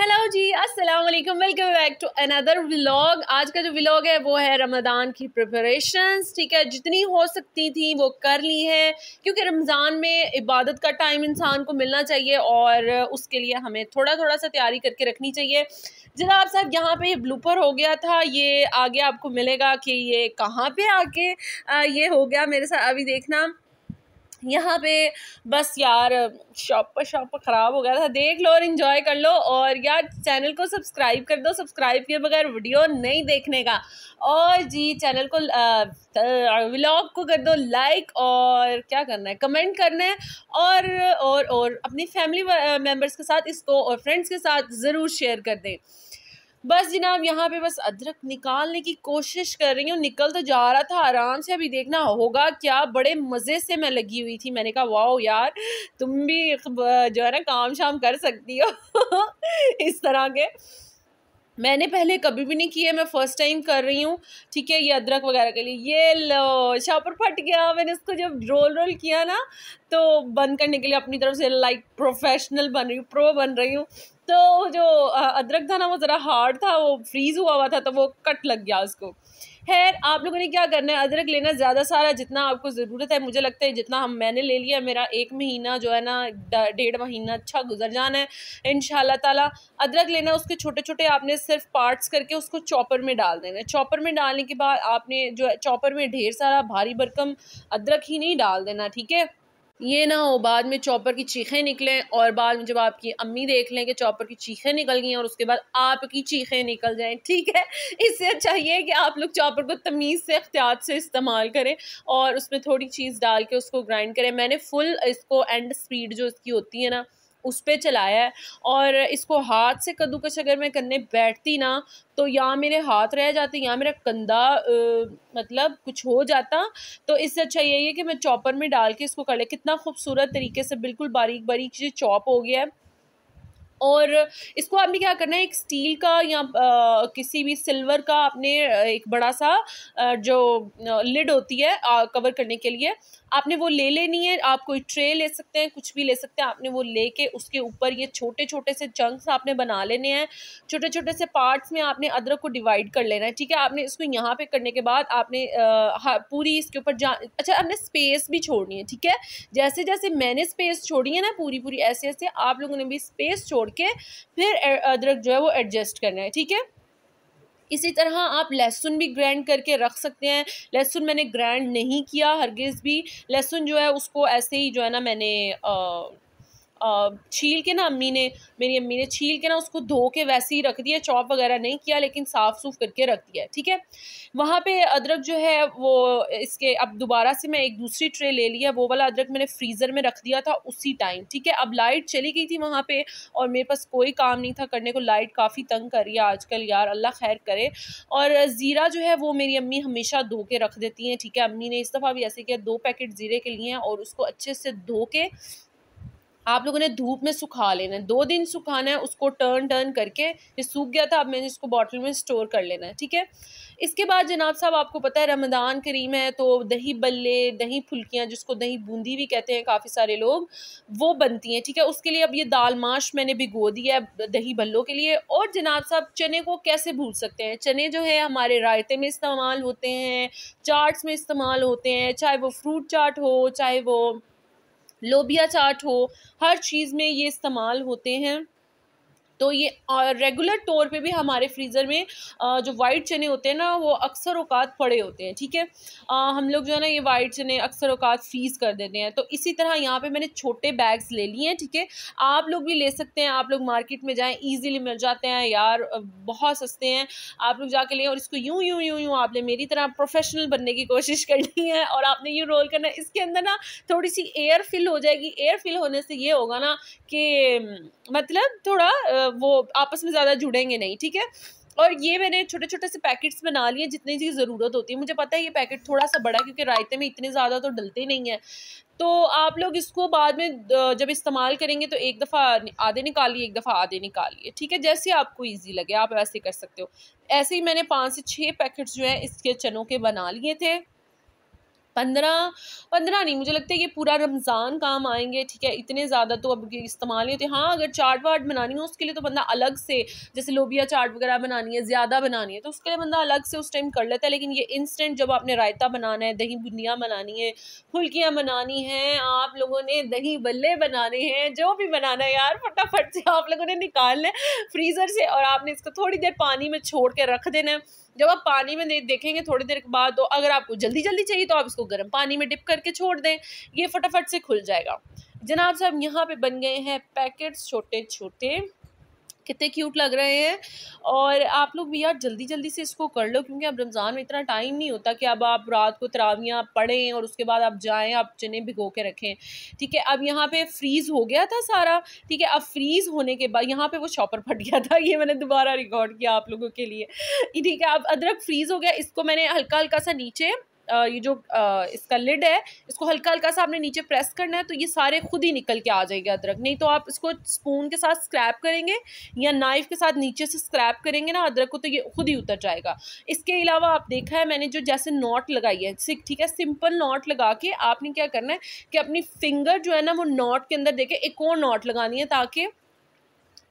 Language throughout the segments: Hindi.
हेलो जी अस्सलाम वालेकुम welcome back to another vlog आज का जो व्लॉग है वो है रमज़ान की प्रिपरेशंस ठीक है जितनी हो सकती थी वो कर ली है क्योंकि रमज़ान में इबादत का टाइम इंसान को मिलना चाहिए और उसके लिए हमें थोड़ा थोड़ा सा तैयारी करके रखनी चाहिए जनाब साहब यहाँ पे ये ब्लूपर हो गया था ये आगे आपको मिलेगा कि ये कहाँ पर आके ये हो गया मेरे साथ अभी देखना यहाँ पे बस यार शॉप पर शॉप पर ख़राब हो गया था देख लो और इन्जॉय कर लो और यार चैनल को सब्सक्राइब कर दो सब्सक्राइब किए बगैर वीडियो नहीं देखने का और जी चैनल को व्लॉग को कर दो लाइक और क्या करना है कमेंट करना है और और और अपनी फैमिली मेम्बर्स के साथ इसको और फ्रेंड्स के साथ ज़रूर शेयर कर दें बस जनाब यहाँ पे बस अदरक निकालने की कोशिश कर रही हूँ निकल तो जा रहा था आराम से अभी देखना होगा क्या बड़े मज़े से मैं लगी हुई थी मैंने कहा वाओ यार तुम भी जो है ना काम शाम कर सकती हो इस तरह के मैंने पहले कभी भी नहीं किया मैं फ़र्स्ट टाइम कर रही हूँ ठीक है ये अदरक वगैरह के लिए ये लो शापर फट गया मैंने इसको जब रोल रोल किया ना तो बंद करने के लिए अपनी तरफ से लाइक प्रोफेशनल बन रही हूँ प्रो बन रही हूँ तो जो अदरक था ना वो ज़रा हार्ड था वो फ्रीज़ हुआ हुआ था तो वो कट लग गया उसको खैर आप लोगों ने क्या करना है अदरक लेना ज़्यादा सारा जितना आपको ज़रूरत है मुझे लगता है जितना हम मैंने ले लिया मेरा एक महीना जो है ना डेढ़ महीना अच्छा गुजर जाना है इन ताला अदरक लेना उसके छोटे छोटे आपने सिर्फ पार्ट्स करके उसको चॉपर में डाल देना है चॉपर में डालने के बाद आपने जो है चॉपर में ढेर सारा भारी भरकम अदरक ही नहीं डाल देना ठीक है ये ना हो बाद में चॉपर की चीखें निकलें और बाद में जब आपकी अम्मी देख लें कि चॉपर की चीखें निकल गई और उसके बाद आपकी चीखें निकल जाएं ठीक है इससे अच्छा ये है कि आप लोग चॉपर को तमीज़ से अख्तियात से इस्तेमाल करें और उसमें थोड़ी चीज़ डाल के उसको ग्राइंड करें मैंने फुल इसको एंड स्पीड जो इसकी होती है ना उस पर चलाया है और इसको हाथ से कद्दूकश अगर मैं करने बैठती ना तो या मेरे हाथ रह जाते या मेरा कंधा मतलब कुछ हो जाता तो इससे अच्छा यही है कि मैं चॉपर में डाल के इसको कर ले कितना खूबसूरत तरीके से बिल्कुल बारीक बारीक चॉप हो गया है और इसको आपने क्या करना है एक स्टील का या आ, किसी भी सिल्वर का आपने एक बड़ा सा जो लिड होती है आ, कवर करने के लिए आपने वो ले लेनी है आप कोई ट्रे ले सकते हैं कुछ भी ले सकते हैं आपने वो लेके उसके ऊपर ये छोटे छोटे से चंक्स आपने बना लेने हैं छोटे छोटे से पार्ट्स में आपने अदरक को डिवाइड कर लेना है ठीक है आपने इसको यहाँ पे करने के बाद आपने आ, पूरी इसके ऊपर जा अच्छा आपने स्पेस भी छोड़नी है ठीक है जैसे जैसे मैंने स्पेस छोड़ी है ना पूरी पूरी ऐसे ऐसे आप लोगों ने भी स्पेस छोड़ छोड़ के फिर अदरक जो है वो एडजस्ट करना है ठीक है इसी तरह आप लहसुन भी ग्राइंड करके रख सकते हैं लहसुन मैंने ग्राइंड नहीं किया हरगिज़ भी लहसुन जो है उसको ऐसे ही जो है ना मैंने छील के ना अम्मी ने मेरी अम्मी ने छील के ना उसको धो के वैसे ही रख दिया चॉप वगैरह नहीं किया लेकिन साफ़ सूफ करके रख दिया ठीक है वहाँ पे अदरक जो है वो इसके अब दोबारा से मैं एक दूसरी ट्रे ले लिया वो वाला अदरक मैंने फ्रीज़र में रख दिया था उसी टाइम ठीक है अब लाइट चली गई थी वहाँ पर और मेरे पास कोई काम नहीं था करने को लाइट काफ़ी तंग कर रही है आजकल यार अल्लाह खैर करे और ज़ीरा जो है वो मेरी अम्मी हमेशा धो के रख देती हैं ठीक है अम्मी ने इस दफ़ा भी ऐसे किया दो पैकेट ज़ीरे के लिए हैं और उसको अच्छे से धो के आप लोगों ने धूप में सुखा लेना है दो दिन सुखाना है उसको टर्न टर्न करके ये सूख गया था अब मैंने इसको बॉटल में स्टोर कर लेना है ठीक है इसके बाद जनाब साहब आपको पता है रमदान करीम है तो दही बल्ले दही फुल्कियाँ जिसको दही बूंदी भी कहते हैं काफ़ी सारे लोग वो बनती हैं ठीक है उसके लिए अब ये दाल माश मैंने भिगो दिया है दही बल्लों के लिए और जनाब साहब चने को कैसे भूल सकते हैं चने जो है हमारे रायते में इस्तेमाल होते हैं चाट्स में इस्तेमाल होते हैं चाहे वो फ्रूट चाट हो चाहे वो लोबिया चाट हो हर चीज़ में ये इस्तेमाल होते हैं तो ये रेगुलर तौर पे भी हमारे फ्रीज़र में जो वाइट चने होते हैं ना वो अक्सर अवकात पड़े होते हैं ठीक है हम लोग जो है ना ये वाइट चने अक्सर अवकात फ्रीज़ कर देते हैं तो इसी तरह यहाँ पे मैंने छोटे बैग्स ले लिए हैं ठीक है आप लोग भी ले सकते हैं आप लोग मार्केट में जाएँ ईजिली मिल जाते हैं यार बहुत सस्ते हैं आप लोग जाके लें और इसको यूँ यूँ यूँ यूँ आपने मेरी तरह प्रोफेशनल बनने की कोशिश करनी है और आपने यूँ रोल करना इसके अंदर ना थोड़ी सी एयर फिल हो जाएगी एयर फिल होने से ये होगा ना कि मतलब थोड़ा वो आपस में ज़्यादा जुड़ेंगे नहीं ठीक है और ये मैंने छोटे छोटे से पैकेट्स बना लिए जितनी जी ज़रूरत होती है मुझे पता है ये पैकेट थोड़ा सा बड़ा क्योंकि रायते में इतने ज़्यादा तो डलते नहीं हैं तो आप लोग इसको बाद में जब इस्तेमाल करेंगे तो एक दफ़ा आधे निकालिए एक दफ़ा आधे निकालिए ठीक है जैसे आपको ईजी लगे आप वैसे कर सकते हो ऐसे ही मैंने पाँच से छः पैकेट्स जो हैं इसके चनों के बना लिए थे पंद्रह पंद्रह नहीं मुझे लगता है ये पूरा रमज़ान काम आएंगे ठीक है इतने ज़्यादा तो अब इस्तेमाल नहीं होते हाँ अगर चाट वाट बनानी हो उसके लिए तो बंदा अलग से जैसे लोबिया चाट वगैरह बनानी है ज़्यादा बनानी है तो उसके लिए बंदा अलग से उस टाइम कर लेता है लेकिन ये इंस्टेंट जब आपने रायता बनाना है दही बुनिया बनानी है फुल्कियाँ बनानी हैं आप लोगों ने दही बल्ले बनाने हैं जो भी बनाना है यार फटाफट से आप लोगों ने निकालना है फ्रीज़र से और आपने इसको थोड़ी देर पानी में छोड़ के रख देना है जब आप पानी में देखेंगे थोड़ी देर के बाद तो अगर आपको जल्दी जल्दी चाहिए तो आप इसको गर्म पानी में डिप करके छोड़ दें ये फटाफट से खुल जाएगा जनाब साहब यहाँ पे बन गए हैं पैकेट्स छोटे छोटे कितने क्यूट लग रहे हैं और आप लोग भी यार जल्दी जल्दी से इसको कर लो क्योंकि अब रमज़ान में इतना टाइम नहीं होता कि अब आप रात को तरावियाँ पढ़ें और उसके बाद आप जाएं आप चने भिगो के रखें ठीक है अब यहाँ पे फ्रीज़ हो गया था सारा ठीक है अब फ्रीज़ होने के बाद यहाँ पे वो शॉपर फट गया था ये मैंने दोबारा रिकॉर्ड किया आप लोगों के लिए ठीक है अब अदरक फ्रीज़ हो गया इसको मैंने हल्का हल्का सा नीचे ये जो इसका लिड है इसको हल्का हल्का सा आपने नीचे प्रेस करना है तो ये सारे खुद ही निकल के आ जाएगा अदरक नहीं तो आप इसको स्पून के साथ स्क्रैप करेंगे या नाइफ़ के साथ नीचे से स्क्रैप करेंगे ना अदरक को तो ये खुद ही उतर जाएगा इसके अलावा आप देखा है मैंने जो जैसे नॉट लगाई है ठीक है सिंपल नॉट लगा के आपने क्या करना है कि अपनी फिंगर जो है ना वो नॉट के अंदर देखे एक और नॉट लगानी है ताकि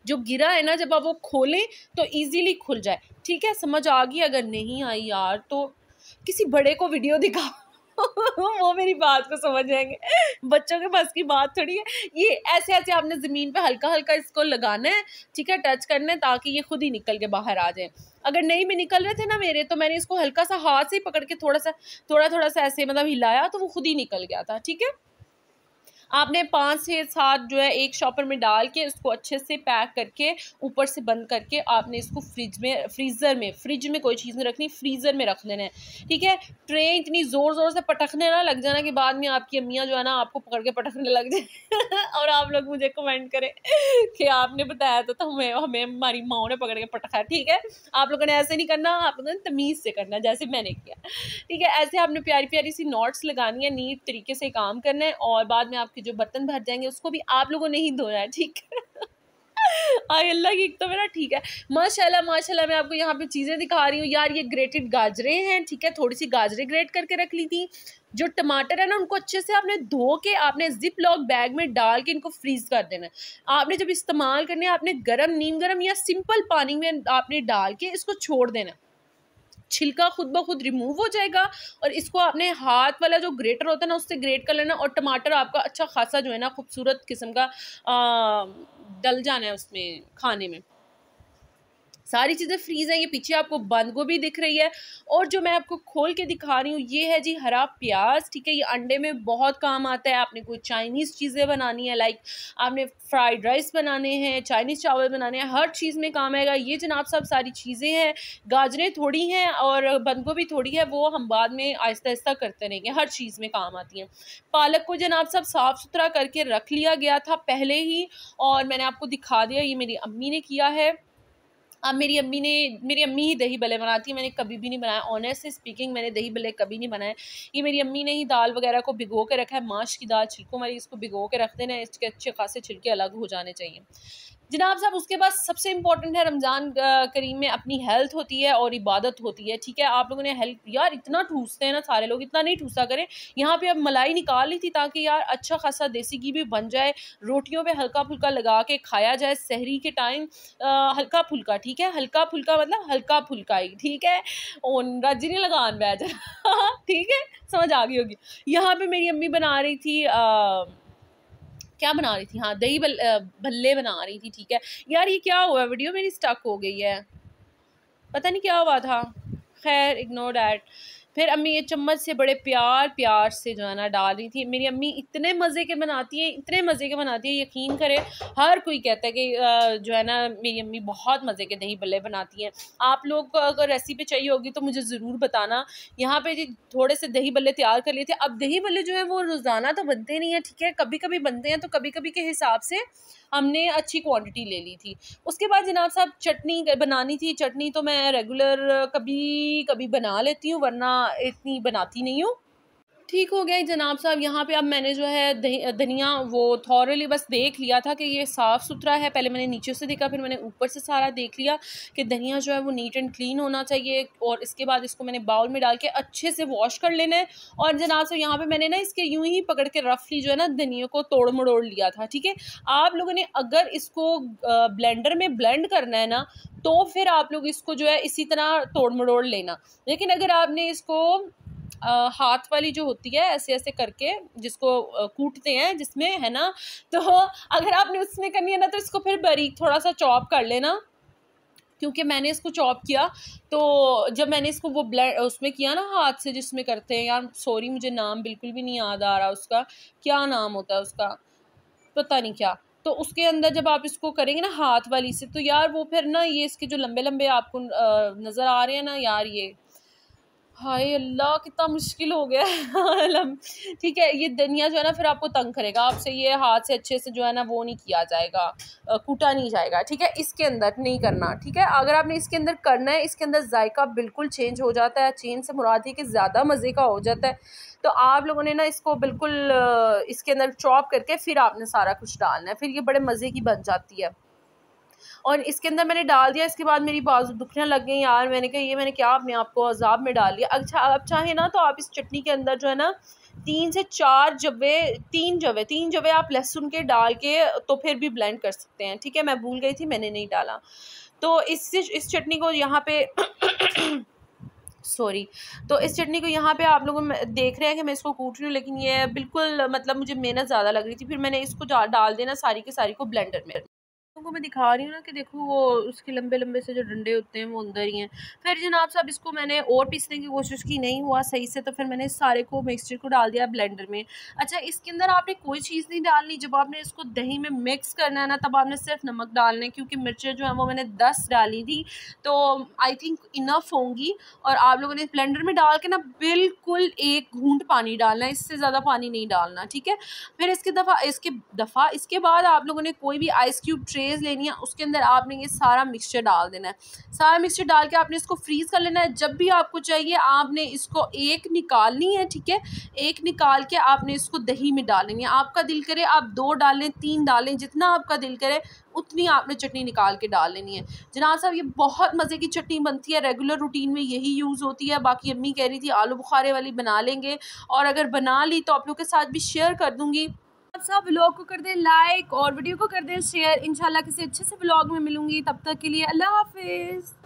जो गिरा है ना जब आप वो खोलें तो ईजीली खुल जाए ठीक है समझ आ गई अगर नहीं आई यार तो किसी बड़े को वीडियो दिखा वो मेरी बात को समझ जाएंगे बच्चों के पास की बात थोड़ी है ये ऐसे ऐसे आपने ज़मीन पे हल्का हल्का इसको लगाना है ठीक है टच करना है ताकि ये खुद ही निकल के बाहर आ जाए अगर नहीं भी निकल रहे थे ना मेरे तो मैंने इसको हल्का सा हाथ से पकड़ के थोड़ा सा थोड़ा थोड़ा सा ऐसे मतलब हिलाया तो वो खुद ही निकल गया था ठीक है आपने पाँच से सात जो है एक शॉपर में डाल के उसको अच्छे से पैक करके ऊपर से बंद करके आपने इसको फ्रिज में फ्रीज़र में फ्रिज में कोई चीज़ नहीं रखनी फ्रीज़र में रख लेना है ठीक है ट्रे इतनी ज़ोर ज़ोर से पटकने ना लग जाना कि बाद में आपकी अम्मियाँ जो है ना आपको पकड़ के पटकने लग जाए और आप लोग मुझे कमेंट करें कि आपने बताया था तो हमें हमें हमारी माओ ने पकड़ के पटका ठीक है आप लोगों ने ऐसे नहीं करना आप लोगों ने तमीज़ से करना जैसे मैंने किया ठीक है ऐसे आपने प्यारी प्यारी सी नोट्स लगानी है नीट तरीके से काम करना है और बाद में आपकी आपके जो बर्तन भर जाएंगे उसको भी आप लोगों ने ही धोया है ठीक है आय अल्लाह की तो मेरा ठीक है माशाल्लाह माशाल्लाह मैं आपको यहाँ पे चीज़ें दिखा रही हूँ यार ये ग्रेटेड गाजरे हैं ठीक है थोड़ी सी गाजरे ग्रेट करके रख ली थी जो टमाटर है ना उनको अच्छे से आपने धो के आपने जिप लॉक बैग में डाल के इनको फ्रीज कर देना आपने जब इस्तेमाल करने आपने गर्म नीम गर्म या सिंपल पानी में आपने डाल के इसको छोड़ देना छिलका खुद ब खुद रिमूव हो जाएगा और इसको आपने हाथ वाला जो ग्रेटर होता है ना उससे ग्रेट कर लेना और टमाटर आपका अच्छा खासा जो है ना खूबसूरत किस्म का डल जाना है उसमें खाने में सारी चीज़ें फ्रीज़ हैं ये पीछे आपको बंद गोभी दिख रही है और जो मैं आपको खोल के दिखा रही हूँ ये है जी हरा प्याज ठीक है ये अंडे में बहुत काम आता है आपने कोई चाइनीज़ चीज़ें बनानी है लाइक आपने फ्राइड राइस बनाने हैं चाइनीज़ चावल बनाने हैं हर चीज़ में काम आएगा ये जनाब साहब सारी चीज़ें हैं गाजरें थोड़ी हैं और बंद गोभी थोड़ी है वो हम बाद में आहिस्ता आहिस्ता करते रहेंगे हर चीज़ में काम आती हैं पालक को जनाब साहब साफ़ सुथरा करके रख लिया गया था पहले ही और मैंने आपको दिखा दिया ये मेरी अम्मी ने किया है अब मेरी अम्मी ने मेरी अम्मी ही दही भले बनाती है मैंने कभी भी नहीं बनाया ऑनेस्टली स्पीकिंग मैंने दही भले कभी नहीं बनाए ये मेरी अम्मी ने ही दाल वगैरह को भिगो के रखा है माश की दाल छिलकों वाली इसको भिगो के रख देना इसके अच्छे खासे छिलके अलग हो जाने चाहिए जनाब साहब उसके बाद सबसे इम्पॉर्टेंट है रमज़ान करीम में अपनी हेल्थ होती है और इबादत होती है ठीक है आप लोगों ने हेल्प यार इतना ठूसते हैं ना सारे लोग इतना नहीं ठूसा करें यहाँ पे अब मलाई निकाल ली थी ताकि यार अच्छा खासा देसी घी भी बन जाए रोटियों पर हल्का फुल्का लगा के खाया जाए शहरी के टाइम हल्का फुल्का ठीक है हल्का फुल्का मतलब हल्का फुल्का ही ठीक है और राज्य नहीं लगान बैठ ठीक है समझ आ गई होगी यहाँ पर मेरी अम्मी बना रही थी क्या बना रही थी हाँ दही बल, भल्ले बना रही थी ठीक है यार ये क्या हुआ वीडियो मेरी स्टक हो गई है पता नहीं क्या हुआ था खैर इग्नोर डैट फिर अम्मी ये चम्मच से बड़े प्यार प्यार से जो है ना डाल रही थी मेरी अम्मी इतने मज़े के बनाती हैं इतने मज़े के बनाती है यकीन करें हर कोई कहता है कि जो है ना मेरी अम्मी बहुत मज़े के दही भले बनाती हैं आप लोग को अगर रेसिपी चाहिए होगी तो मुझे ज़रूर बताना यहाँ पर जी थोड़े से दही भले तैयार कर लिए थे अब दही भले जो है वो रोज़ाना तो बनते नहीं हैं ठीक है कभी कभी बनते हैं तो कभी कभी के हिसाब से हमने अच्छी क्वांटिटी ले ली थी उसके बाद जनाब साहब चटनी बनानी थी चटनी तो मैं रेगुलर कभी कभी बना लेती हूँ वरना इतनी बनाती नहीं हूँ ठीक हो गया जनाब साहब यहाँ पे अब मैंने जो है धनिया वो थॉरली बस देख लिया था कि ये साफ़ सुथरा है पहले मैंने नीचे से देखा फिर मैंने ऊपर से सारा देख लिया कि धनिया जो है वो नीट एंड क्लीन होना चाहिए और इसके बाद इसको मैंने बाउल में डाल के अच्छे से वॉश कर लेना है और जनाब साहब यहाँ पर मैंने ना इसके यूँ ही पकड़ के रफली जो है ना धनिया को तोड़ मड़ोड़ लिया था ठीक है आप लोगों ने अगर इसको ब्लेंडर में ब्लेंड करना है ना तो फिर आप लोग इसको जो है इसी तरह तोड़ मड़ोड़ लेना लेकिन अगर आपने इसको आ, हाथ वाली जो होती है ऐसे ऐसे करके जिसको कूटते हैं जिसमें है ना तो अगर आपने उसमें करनी है ना तो इसको फिर बारीक थोड़ा सा चॉप कर लेना क्योंकि मैंने इसको चॉप किया तो जब मैंने इसको वो ब्लड उसमें किया ना हाथ से जिसमें करते हैं यार सॉरी मुझे नाम बिल्कुल भी नहीं याद आ रहा उसका क्या नाम होता है उसका पता नहीं क्या तो उसके अंदर जब आप इसको करेंगे ना हाथ वाली से तो यार वो फिर ना ये इसके जो लंबे लंबे आपको नज़र आ रहे हैं ना यार ये हाय अल्लाह कितना मुश्किल हो गया है ठीक है ये दुनिया जो है ना फिर आपको तंग करेगा आपसे ये हाथ से अच्छे से जो है ना वो नहीं किया जाएगा कूटा नहीं जाएगा ठीक है इसके अंदर नहीं करना ठीक है अगर आपने इसके अंदर करना है इसके अंदर जायका बिल्कुल चेंज हो जाता है चेंज से मुराद ही कि ज़्यादा मज़े का हो जाता है तो आप लोगों ने ना इसको बिल्कुल इसके अंदर चॉप करके फिर आपने सारा कुछ डालना है फिर ये बड़े मज़े की बन जाती है और इसके अंदर मैंने डाल दिया इसके बाद मेरी बाजू दुखने लग गई यार मैंने कहा ये मैंने क्या अपने आप को अजाब में डाल लिया अच्छा आप चाहें ना तो आप इस चटनी के अंदर जो है ना तीन से चार जवे तीन जवे तीन जवे आप लहसुन के डाल के तो फिर भी ब्लेंड कर सकते हैं ठीक है मैं भूल गई थी मैंने नहीं डाला तो इससे इस चटनी को यहाँ पे सॉरी तो इस चटनी को यहाँ पे आप लोगों देख रहे हैं कि मैं इसको कूट रही हूँ लेकिन ये बिल्कुल मतलब मुझे मेहनत ज़्यादा लग रही थी फिर मैंने इसको डाल देना सारी के सारी को ब्लेंडर में लोगों को मैं दिखा रही हूँ ना कि देखो वो उसके लंबे लंबे से जो डंडे होते हैं वो अंदर ही हैं फिर जनाब साहब इसको मैंने और पीसने की कोशिश की नहीं हुआ सही से तो फिर मैंने सारे को मिक्सचर को डाल दिया ब्लेंडर में अच्छा इसके अंदर आपने कोई चीज़ नहीं डालनी जब आपने इसको दही में मिक्स करना है ना तब आपने सिर्फ नमक डालना है क्योंकि मिर्चें जो हैं वो मैंने दस डाली थी तो आई थिंक इनफ होंगी और आप लोगों ने ब्लेंडर में डाल के ना बिल्कुल एक घूंट पानी डालना है इससे ज़्यादा पानी नहीं डालना ठीक है फिर इसके दफ़ा इसके दफ़ा इसके बाद आप लोगों ने कोई भी आइस क्यूब ट्रे ट्रेज लेनी है उसके अंदर आपने ये सारा मिक्सचर डाल देना है सारा मिक्सचर डाल के आपने इसको फ्रीज़ कर लेना है जब भी आपको चाहिए आपने इसको एक निकालनी है ठीक है एक निकाल के आपने इसको दही में डालनी है आपका दिल करे आप दो डालें तीन डालें जितना आपका दिल करे उतनी आपने चटनी निकाल के डाल लेनी है जनाब साहब ये बहुत मज़े की चटनी बनती है रेगुलर रूटीन में यही यूज़ होती है बाकी अम्मी कह रही थी आलू बुखारे वाली बना लेंगे और अगर बना ली तो आप लोगों के साथ भी शेयर कर दूँगी आप सब ब्लॉग को कर दें लाइक और वीडियो को कर दें शेयर इंशाल्लाह किसी अच्छे से ब्लॉग में मिलूंगी तब तक के लिए अल्लाह हाफिज़